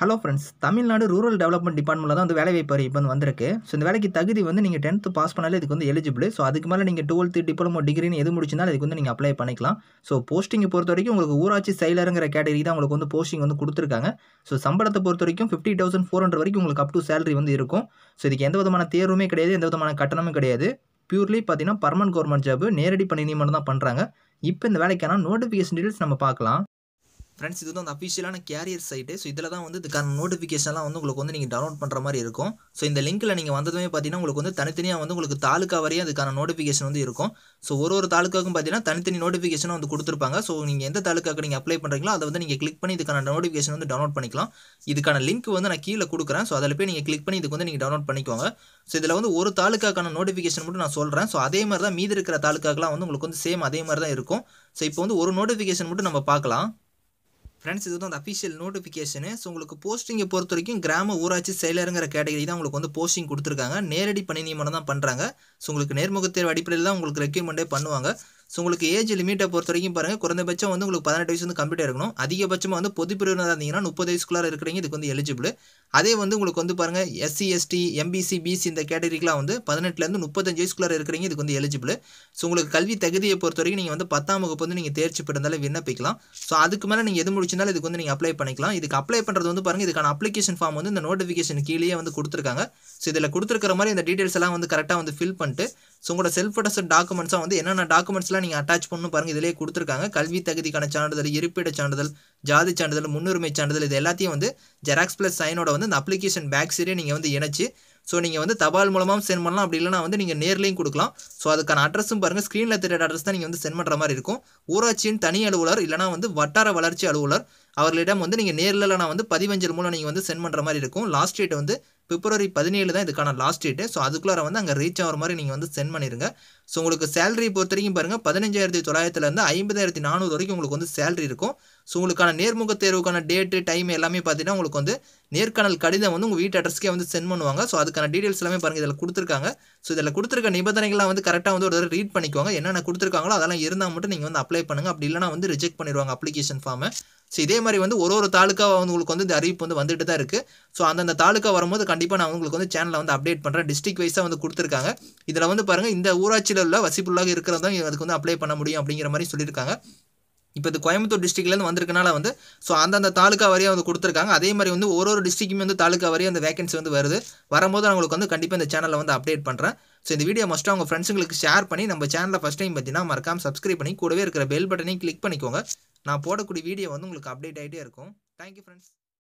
hello friends Tamil Nadu rural development டிபார்ட்மெண்ட்டில் தான் வந்து வேலைவாய்ப்பு அறிவிப்பு வந்து வந்திருக்கு ஸோ இந்த வேலைக்கு தகுதி வந்து நீங்கள் டென்த்து பாஸ் பண்ணாலே இதுக்கு வந்து எலிஜிபிள் ஸோ அதுக்கு மேலே நீங்கள் டுவெல்த்து டிப்ளமோ டிகிரின்னு எது முடிச்சிருந்தாலும் இதுக்கு வந்து நீங்கள் அப்ளை பண்ணிக்கலாம் ஸோ போஸ்டிங்கை பொறுத்த வரைக்கும் உங்களுக்கு ஊராட்சி செயலருங்கிற கேட்டகரி தான் உங்களுக்கு வந்து போஸ்டிங் வந்து கொடுத்துருக்காங்க ஸோ சம்பளத்தை பொறுத்த வரைக்கும் ஃபிஃப்டி தௌசண்ட் ஃபோர் ஹண்ட்ரட் வரைக்கும் உங்களுக்கு அப் டு சேலரி வந்து இருக்கும் ஸோ இதுக்கு எந்த விதமான தேர்வுமே கிடையாது எந்த விதமான கட்டணமும் கிடையாது பியூர்லி பார்த்தீங்கன்னா பர்மனன்ட் கவர்மெண்ட் ஜாப் நேரடி பணி நியமனம் தான் பண்ணுறாங்க இப்போ இந்த வேலைக்கான நோட்டிஃபிகேஷன் டீட்டெயில்ஸ் நம்ம பார்க்கலாம் ஃப்ரெண்ட்ஸ் இது வந்து அந்த அஃபிஷியலான கேரியர் சைட்டு ஸோ இதில் தான் வந்து இதுக்கான நோட்டிஃபிகேஷன்லாம் வந்து உங்களுக்கு வந்து நீங்கள் டவுன்லோட் பண்ணுற மாதிரி இருக்கும் ஸோ இந்த லிங்க்கில் நீங்கள் வந்ததுமே பார்த்தீங்கன்னா உங்களுக்கு வந்து தனித்தனியாக வந்து உங்களுக்கு தாலுக்கா வரையும் அதுக்கான நோட்டிஃபிகேஷன் வந்து இருக்கும் ஸோ ஒரு ஒரு தாலுக்காவுக்கும் பார்த்தீங்கன்னா தனித்தனி நோட்டிஃபிகேஷனும் வந்து கொடுத்துருப்பாங்க ஸோ நீங்கள் எந்த தாலுக்காக்கு நீங்கள் அப்ளை பண்ணுறீங்களோ அதை வந்து நீங்கள் கிளிக் பண்ணி இதுக்கான நோட்டிஃபிகேஷன் வந்து டவுன்லோட் பண்ணிக்கலாம் இதுக்கான லிங்க் வந்து நான் கீழே கொடுக்குறேன் ஸோ அதில் போய் நீங்கள் கிளிக் பண்ணி இதுக்கு வந்து நீங்கள் டவுன்லோட் பண்ணிக்கோங்க ஸோ இதில் வந்து ஒரு தாலுக்காக்கான நோட்டிஃபிகேஷன் மட்டும் நான் சொல்கிறேன் ஸோ அதே மாதிரி தான் மீதி இருக்கிற தாலுக்காக்கெலாம் வந்து உங்களுக்கு வந்து சேம் அதே மாதிரி தான் இருக்கும் ஸோ இப்போ வந்து ஒரு நோட்டிஃபிகேஷன் மட்டும் நம்ம பார்க்கலாம் ஃப்ரெண்ட்ஸ் இது வந்து அந்த அஃபிஷியல் நோட்டிஃபிகேஷனு ஸோ உங்களுக்கு போஸ்டிங்கை பொறுத்த வரைக்கும் கிராம ஊராட்சி செயலருங்கிற கேட்டகரி தான் உங்களுக்கு வந்து போஸ்டிங் கொடுத்துருக்காங்க நேரடி பணி நியமனம் தான் பண்ணுறாங்க ஸோ உங்களுக்கு நேர்முக தேர்வு அடிப்படையில் தான் உங்களுக்கு ரெக்யூர்மெண்ட்டே பண்ணுவாங்க ஸோ உங்களுக்கு ஏஜ் லிமிட்டை பொறுத்த வரைக்கும் பாருங்கள் குறைந்தபட்சம் வந்து உங்களுக்கு பதினெட்டு வயசு வந்து கம்ப்ளீட் இருக்கணும் அதிகபட்சமாக வந்து பொது பிரிவு இருந்தீங்கன்னா முப்பது வயசுக்குள்ளே இருக்கிறீங்க இதுக்கு வந்து எலிஜிபிள் அதே வந்து உங்களுக்கு வந்து பாருங்கள் எஸ்சி எஸ்டி எம்பிசி பிசி இந்த கேட்டகரிக்கெலாம் வந்து பதினெட்டுலேருந்து முப்பத்தஞ்சு வயசுக்குள்ளே இருக்கிறீங்க இதுக்கு வந்து எலிஜிபிள் ஸோ உங்களுக்கு கல்வி தகுதியை பொறுத்த வரைக்கும் நீங்கள் வந்து பத்தாம் வகுப்பு வந்து நீங்கள் தேர்ச்சி பெற்றிருந்தாலும் விண்ணப்பிக்கலாம் ஸோ அதுக்கு மேலே நீங்கள் எது முடிச்சிருந்தாலும் இதுக்கு வந்து நீங்கள் அப்ளை பண்ணிக்கலாம் இதுக்கு அப்ளை பண்ணுறது வந்து பாருங்கள் இதுக்கான அப்ளிகேஷன் ஃபார்ம் வந்து இந்த நோட்டிஃபிகேஷன் கீழே வந்து கொடுத்துருக்காங்க ஸோ இதில் கொடுத்துருக்கிற மாதிரி இந்த டீட்டெயில்ஸ் எல்லாம் வந்து கரெக்டாக வந்து ஃபில் பண்ணிட்டு ஸோ உங்களோட செல்ஃப் அட்டஸ்ட் டாக்குமெண்ட்ஸாக வந்து என்னென்ன டாக்குமெண்ட்ஸ்லாம் நீங்கள் அட்டாச் பண்ணணும் பாருங்கள் இதிலேயே கொடுத்துருக்காங்க கல்வி தகுதிக்கான சான்றிதழ் இருப்பிட சான்றிதழ் ஜாதி சான்றிதழ் முன்னுரிமை சான்றிதழ் இது எல்லாத்தையும் வந்து ஜெராக்ஸ் ப்ளஸ் சைனோட வந்து அந்த அப்ளிகேஷன் பேக் சீரியை நீங்கள் வந்து இணைச்சு ஸோ நீங்கள் வந்து தபால் மூலமாக சென்ட் பண்ணலாம் அப்படி இல்லைனா வந்து நீங்கள் நேர்லேயும் கொடுக்கலாம் ஸோ அதுக்கான அட்ரஸும் பாருங்கள் ஸ்க்ரீனில் தெரியாத அட்ரஸ் தான் நீங்கள் வந்து சென்ட் பண்ணுற மாதிரி இருக்கும் ஊராட்சியின் தனி அலுவலர் இல்லைனா வந்து வட்டார வளர்ச்சி அலுவலர் அவர்களிடம் வந்து நீங்கள் நேரில் நான் வந்து பதிவஞ்சல் மூலம் நீங்கள் வந்து சென்ட் பண்ணுற மாதிரி இருக்கும் லாஸ்ட் டேட் வந்து பிப்ரவரி பதினேழு தான் இதுக்கான லாஸ்ட் டேட்டு ஸோ அதுக்குள்ளார வந்து அங்கே ரீச் ஆகிற மாதிரி நீங்கள் வந்து சென்ட் பண்ணிடுங்க ஸோ உங்களுக்கு சேலரி பொறுத்த வரைக்கும் பாருங்கள் பதினஞ்சாயிரத்தி தொள்ளாயிரத்துலேருந்து ஐம்பதாயிரத்தி நானூறு வரைக்கும் உங்களுக்கு வந்து சேலரி இருக்கும் ஸோ உங்களுக்கான நேர்முக தேர்வுக்கான டேட்டு டைம் எல்லாமே பார்த்தீங்கன்னா உங்களுக்கு வந்து நேர்காணல் கடிதம் வந்து உங்கள் வீட்டு அட்ரஸ்க்கே வந்து சென்ட் பண்ணுவாங்க ஸோ அதுக்கான டீட்டெயில்ஸ் எல்லாமே பாருங்கள் இதில் கொடுத்துருக்காங்க ஸோ இதில் கொடுத்துருக்க நிபந்தனைகள்லாம் வந்து கரெக்டாக வந்து ஒரு தடவை ரீட் பண்ணிக்குவாங்க என்னென்ன கொடுத்துருக்காங்களோ அதெல்லாம் இருந்தால் மட்டும் நீங்கள் வந்து அப்ளை பண்ணுங்கள் அப்படி இல்லைனா வந்து ரிஜெக்ட் பண்ணிடுவாங்க அப்ளிகேஷன் ஃபார்மை ஸோ இதே மாதிரி வந்து ஒரு ஒரு தாலுக்காவை அவங்களுக்கு உங்களுக்கு வந்து இந்த அறிவிப்பு வந்து வந்துட்டு தான் இருக்குது ஸோ அந்தந்த தாலுக்கா வரும்போது கண்டிப்பாக நான் உங்களுக்கு வந்து சேனலை வந்து அப்டேட் பண்ணுறேன் டிஸ்ட்ரிக் வைஸாக வந்து கொடுத்துருக்காங்க இதில் வந்து பாருங்கள் இந்த ஊராட்சியில் உள்ள வசிப்புள்ளாக இருக்கிறதா அதுக்கு வந்து அப்ளை பண்ண முடியும் அப்படிங்கிற மாதிரி சொல்லியிருக்காங்க இப்போ இது கோயம்புத்தூர் டிஸ்ட்ரிக்ட்லேருந்து வந்திருக்கனால வந்து ஸோ அந்தந்த தாலுக்கா வரையும் வந்து கொடுத்துருக்காங்க அதே மாதிரி வந்து ஒரு ஒரு டிஸ்ட்ரிக்குமே வந்து தாலுக்கா வரையும் அந்த வேகன்சி வந்து வருது வரும்போது அவங்களுக்கு வந்து கண்டிப்பாக இந்த சேனலில் வந்து அப்டேட் பண்ணுறேன் ஸோ இந்த வீடியோ மஸ்ட்டாக உங்கள் ஃப்ரெண்ட்ஸுங்களுக்கு ஷேர் பண்ணி நம்ம சேனலில் ஃபஸ்ட் டைம் பார்த்தீங்கன்னா மறக்காமல் சப்ஸ்கிரைப் பண்ணி கூடவே இருக்கிற பெல் பட்டனையும் கிளிக் பண்ணிக்கோங்க நான் போடக்கூடிய வீடியோ வந்து உங்களுக்கு அப்டேட் ஆகிட்டே இருக்கும் தேங்க்யூ ஃப்ரெண்ட்ஸ்